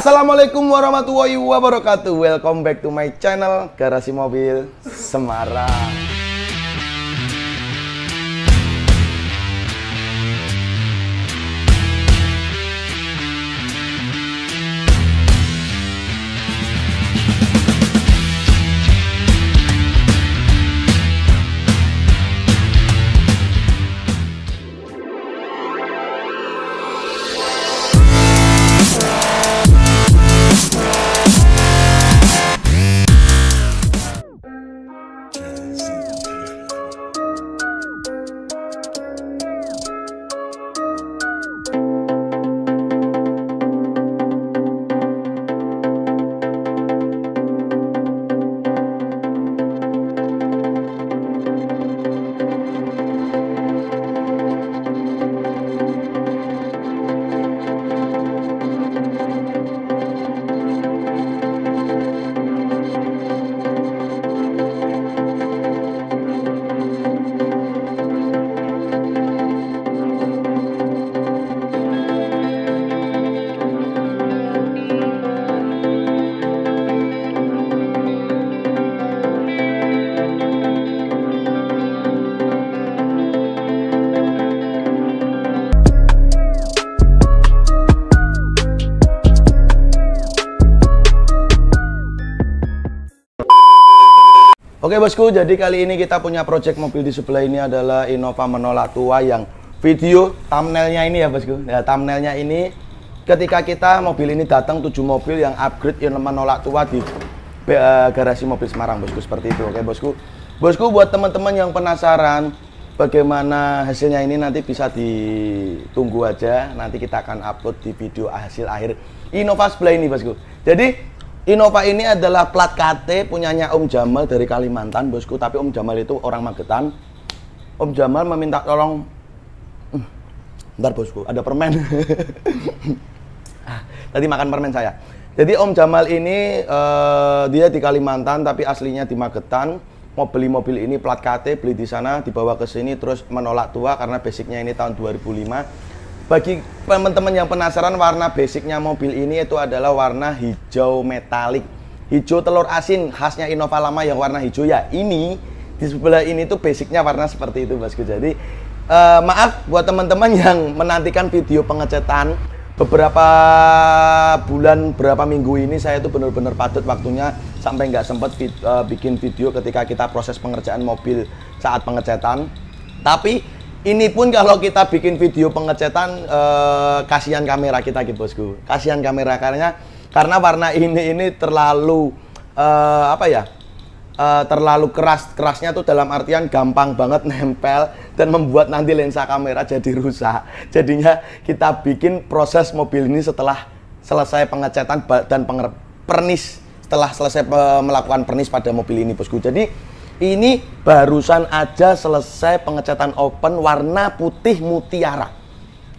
Assalamualaikum warahmatullahi wabarakatuh Welcome back to my channel Garasi Mobil Semarang Oke bosku, jadi kali ini kita punya project mobil di sebelah ini adalah Innova menolak tua yang video thumbnailnya ini ya bosku. Ya thumbnailnya ini ketika kita mobil ini datang tujuh mobil yang upgrade yang menolak tua di uh, garasi mobil Semarang bosku seperti itu. Oke bosku. Bosku buat teman-teman yang penasaran bagaimana hasilnya ini nanti bisa ditunggu aja. Nanti kita akan upload di video hasil akhir Innova sebelah ini bosku. Jadi Innova ini adalah plat KT punyanya Om Jamal dari Kalimantan, bosku. Tapi Om Jamal itu orang Magetan. Om Jamal meminta tolong, hmm, ntar bosku, ada permen. Tadi makan permen saya. Jadi Om Jamal ini uh, dia di Kalimantan, tapi aslinya di Magetan. Mau beli mobil ini plat KT, beli di sana, dibawa ke sini, terus menolak tua karena basicnya ini tahun 2005 bagi teman-teman yang penasaran warna basicnya mobil ini itu adalah warna hijau metalik. Hijau telur asin khasnya Innova lama yang warna hijau ya. Ini di sebelah ini tuh basicnya warna seperti itu bosku. Jadi uh, maaf buat teman-teman yang menantikan video pengecetan beberapa bulan berapa minggu ini saya tuh benar-benar padat waktunya sampai nggak sempat vid, uh, eh, bikin video ketika kita proses pengerjaan mobil saat pengecetan tapi ini pun kalau kita bikin video pengecetan eh, kasihan kamera kita gitu bosku kasihan kamera karena karena warna ini ini terlalu eh, apa ya eh, terlalu keras kerasnya tuh dalam artian gampang banget nempel dan membuat nanti lensa kamera jadi rusak jadinya kita bikin proses mobil ini setelah selesai pengecetan dan penger pernis setelah selesai eh, melakukan pernis pada mobil ini bosku jadi ini barusan aja selesai pengecatan open warna putih mutiara.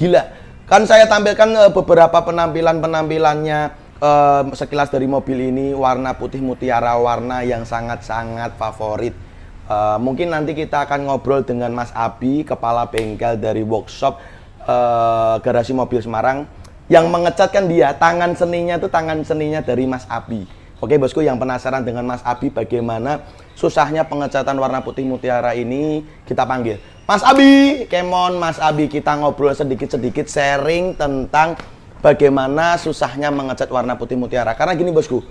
Gila. Kan saya tampilkan eh, beberapa penampilan-penampilannya eh, sekilas dari mobil ini warna putih mutiara warna yang sangat-sangat favorit. Uh, mungkin nanti kita akan ngobrol dengan Mas Abi, kepala bengkel dari workshop uh, garasi mobil Semarang yang mengecatkan dia tangan seninya itu tangan seninya dari Mas Abi Oke bosku yang penasaran dengan Mas Abi bagaimana susahnya pengecatan warna putih mutiara ini kita panggil Mas Abi, Kemon Mas Abi kita ngobrol sedikit-sedikit sharing tentang bagaimana susahnya mengecat warna putih mutiara karena gini bosku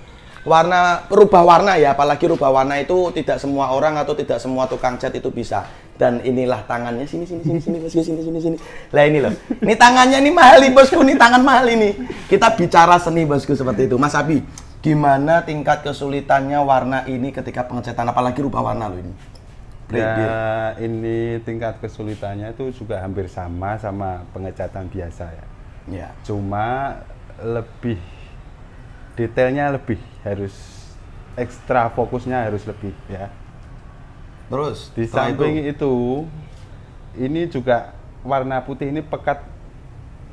warna rubah warna ya apalagi rubah warna itu tidak semua orang atau tidak semua tukang cat itu bisa dan inilah tangannya sini sini sini sini bosku sini sini sini lah ini loh ini tangannya ini mahal nih bosku ini tangan mahal ini kita bicara seni bosku seperti itu Mas Abi Gimana tingkat kesulitannya warna ini ketika pengecatan apalagi rubah warna lo ini? Ya, ini tingkat kesulitannya itu juga hampir sama sama pengecatan biasa ya. Ya. Cuma lebih detailnya lebih harus ekstra fokusnya harus lebih ya. Terus di samping itu, itu ini juga warna putih ini pekat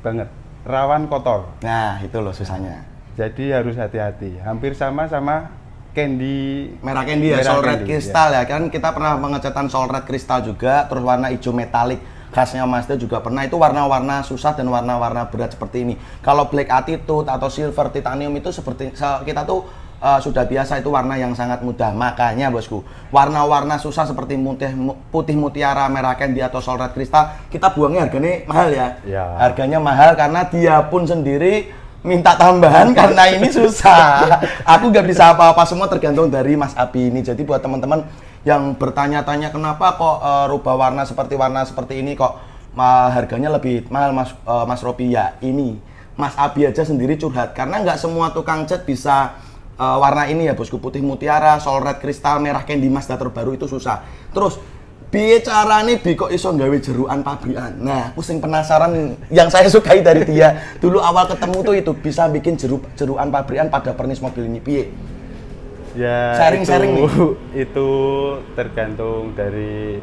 banget, rawan kotor. Nah, itu loh susahnya jadi harus hati-hati hampir sama sama candy merah candy ya sol red kristal ya. ya kan kita pernah pengecatan sol red kristal juga terus warna hijau metalik khasnya Mazda juga pernah itu warna-warna susah dan warna-warna berat seperti ini kalau black attitude atau silver titanium itu seperti kita tuh uh, sudah biasa itu warna yang sangat mudah makanya bosku warna-warna susah seperti mutih, putih mutiara merah candy atau solrat kristal kita buangnya harganya mahal ya, ya. harganya mahal karena dia pun sendiri minta tambahan karena ini susah. Aku gak bisa apa-apa semua tergantung dari Mas Abi ini. Jadi buat teman-teman yang bertanya-tanya kenapa kok uh, rubah warna seperti warna seperti ini kok uh, harganya lebih mahal Mas uh, Mas Robi ya ini Mas Abi aja sendiri curhat karena nggak semua tukang cat bisa uh, warna ini ya bosku putih mutiara, red kristal, merah candy mas dan terbaru itu susah. Terus Piye carane Bi kok iso nggawe jeruan pabrikan? Nah, aku sing penasaran yang saya sukai dari dia. Dulu awal ketemu tuh itu bisa bikin jeru jeruan pabrikan pada pernis mobil ini piye? Ya, sharing-sharing itu, sharing itu tergantung dari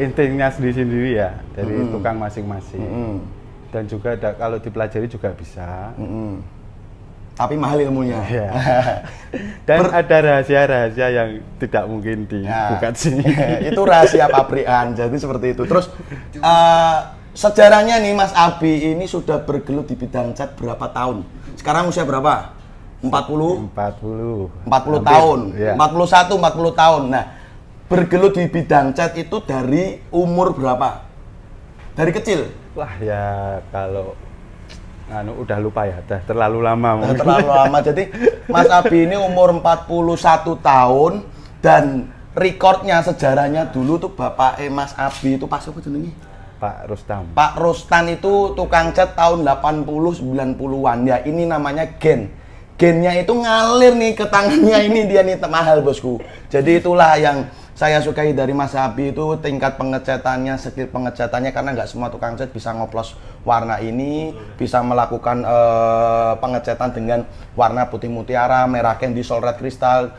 intinya sendiri-sendiri ya, dari mm -hmm. tukang masing-masing. Mm -hmm. Dan juga ada, kalau dipelajari juga bisa. Mm -hmm tapi mahal ilmunya. Ya. Dan per... ada rahasia-rahasia yang tidak mungkin dibuka ya. sini. itu rahasia pabrikan, jadi seperti itu. Terus uh, sejarahnya nih Mas Abi ini sudah bergelut di bidang cat berapa tahun? Sekarang usia berapa? 40? 40. 40 Hampir, tahun. Ya. 41, 40 tahun. Nah, bergelut di bidang cat itu dari umur berapa? Dari kecil? Wah ya kalau anu udah lupa ya, udah terlalu lama. terlalu lama. Jadi Mas Abi ini umur 41 tahun dan rekornya sejarahnya dulu tuh bapak eh, Mas Abi itu pas apa jenengnya? Pak Rustam. Pak Rustan itu tukang cat tahun 80 90-an. Ya ini namanya gen. Gennya itu ngalir nih ke tangannya ini dia nih mahal bosku. Jadi itulah yang saya sukai dari Mas Abi itu tingkat pengecatannya, skill pengecatannya karena nggak semua tukang cat bisa ngoplos warna ini, bisa melakukan uh, pengecatan dengan warna putih mutiara, merah candy, solred kristal.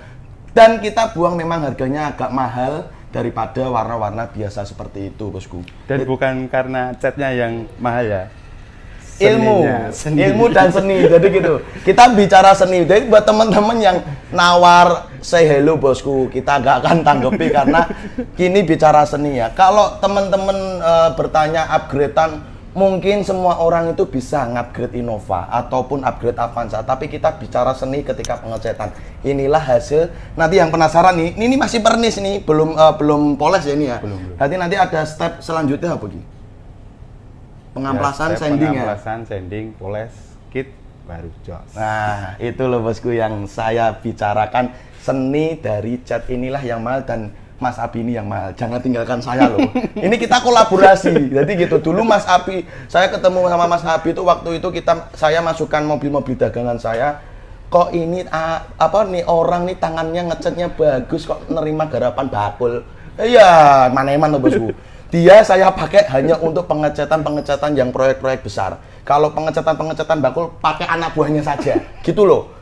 Dan kita buang memang harganya agak mahal daripada warna-warna biasa seperti itu, Bosku. Dan bukan karena catnya yang mahal ya ilmu, seni. ilmu dan seni. Jadi gitu. Kita bicara seni. Jadi buat teman-teman yang nawar say hello bosku, kita nggak akan tanggapi karena kini bicara seni ya. Kalau teman-teman e, bertanya upgradean mungkin semua orang itu bisa upgrade Innova ataupun upgrade Avanza tapi kita bicara seni ketika pengecatan inilah hasil nanti yang penasaran nih ini masih pernis nih belum uh, belum poles ya ini ya belum, belum. nanti nanti ada step selanjutnya apa gitu pengamplasan ya, sanding pengamplasan ya? sanding poles kit baru jos nah itu loh bosku yang saya bicarakan seni dari cat inilah yang mahal dan Mas Api ini yang mahal, jangan tinggalkan saya loh. ini kita kolaborasi, jadi gitu. Dulu Mas Api. saya ketemu sama Mas Api itu waktu itu kita, saya masukkan mobil-mobil dagangan saya. Kok ini apa nih orang nih tangannya ngecatnya bagus kok nerima garapan bakul. Iya, mana emang loh bosku. Dia saya pakai hanya untuk pengecatan-pengecatan yang proyek-proyek besar. Kalau pengecatan-pengecatan bakul pakai anak buahnya saja. Gitu loh.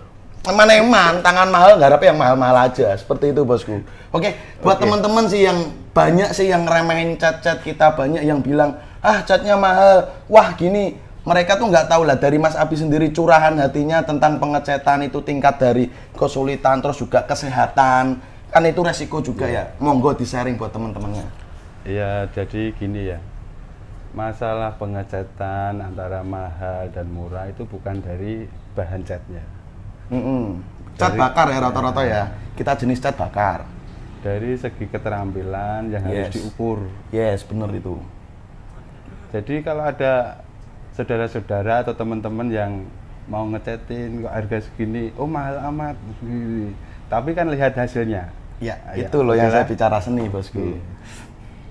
yang eman tangan mahal nggak apa-apa yang mahal-mahal aja. Seperti itu bosku. Oke, buat okay. teman-teman sih yang banyak sih yang remehin cat-cat kita banyak yang bilang ah catnya mahal, wah gini mereka tuh nggak tahu lah dari Mas Abi sendiri curahan hatinya tentang pengecatan itu tingkat dari kesulitan terus juga kesehatan kan itu resiko juga ya monggo di sharing buat teman-temannya Ya, jadi gini ya. Masalah pengecatan antara mahal dan murah itu bukan dari bahan catnya. Mm -mm. Cat dari, bakar ya rata-rata ya. Kita jenis cat bakar. Dari segi keterampilan yang yes. harus diukur. Yes, benar itu. Jadi kalau ada saudara-saudara atau teman-teman yang mau ngecatin kok harga segini, oh mahal amat. Tapi kan lihat hasilnya. Ya, ya itu ya. loh yang iya saya kan? bicara seni, Bosku. Hmm.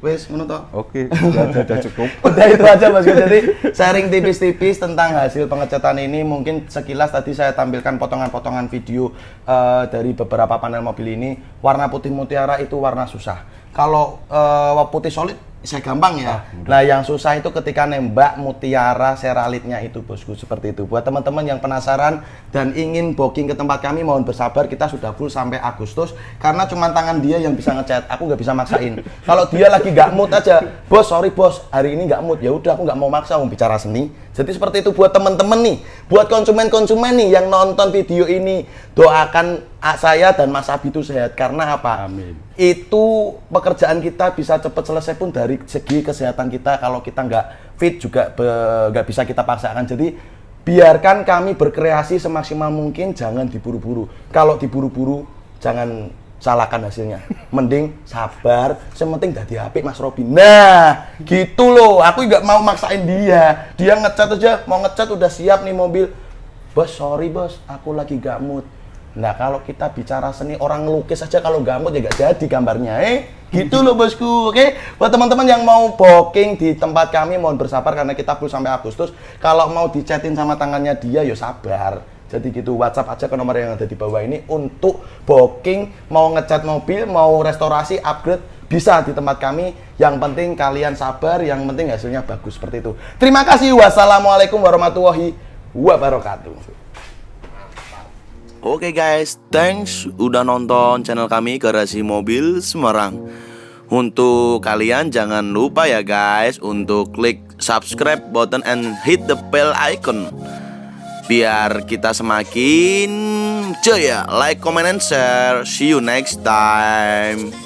Wes ngono toh. Oke, sudah cukup. Udah itu aja Mas. Jadi sharing tipis-tipis tentang hasil pengecatan ini mungkin sekilas tadi saya tampilkan potongan-potongan video uh, dari beberapa panel mobil ini. Warna putih mutiara itu warna susah. Kalau uh, putih solid saya gampang ya. Ah, nah, yang susah itu ketika nembak mutiara seralitnya itu, Bosku, seperti itu. Buat teman-teman yang penasaran dan ingin booking ke tempat kami, mohon bersabar, kita sudah full sampai Agustus karena cuma tangan dia yang bisa ngechat. Aku nggak bisa maksain. Kalau dia lagi nggak mood aja, "Bos, sorry bos, hari ini nggak mood." Ya udah, aku nggak mau maksa mau bicara seni. Jadi seperti itu buat teman-teman nih, buat konsumen-konsumen nih yang nonton video ini, doakan saya dan Mas Abi itu sehat karena apa? Amin. Itu pekerjaan kita bisa cepat selesai pun dari segi kesehatan kita kalau kita nggak fit juga nggak bisa kita paksakan. Jadi biarkan kami berkreasi semaksimal mungkin, jangan diburu-buru. Kalau diburu-buru, jangan salahkan hasilnya. Mending sabar, sementing dari HP Mas Robi. Nah, gitu loh. Aku nggak mau maksain dia. Dia ngecat aja, mau ngecat udah siap nih mobil. Bos, sorry bos, aku lagi gak mood Nah kalau kita bicara seni orang ngelukis saja kalau gambar ya juga jadi gambarnya eh gitu loh bosku oke okay? buat teman-teman yang mau booking di tempat kami mohon bersabar karena kita full sampai Agustus kalau mau dicetin sama tangannya dia yo ya sabar jadi gitu WhatsApp aja ke nomor yang ada di bawah ini untuk booking mau ngecat mobil mau restorasi upgrade bisa di tempat kami yang penting kalian sabar yang penting hasilnya bagus seperti itu terima kasih wassalamualaikum warahmatullahi wabarakatuh Oke guys, thanks udah nonton channel kami Garasi Mobil Semarang. Untuk kalian jangan lupa ya guys untuk klik subscribe button and hit the bell icon. Biar kita semakin jaya. Like, comment and share. See you next time.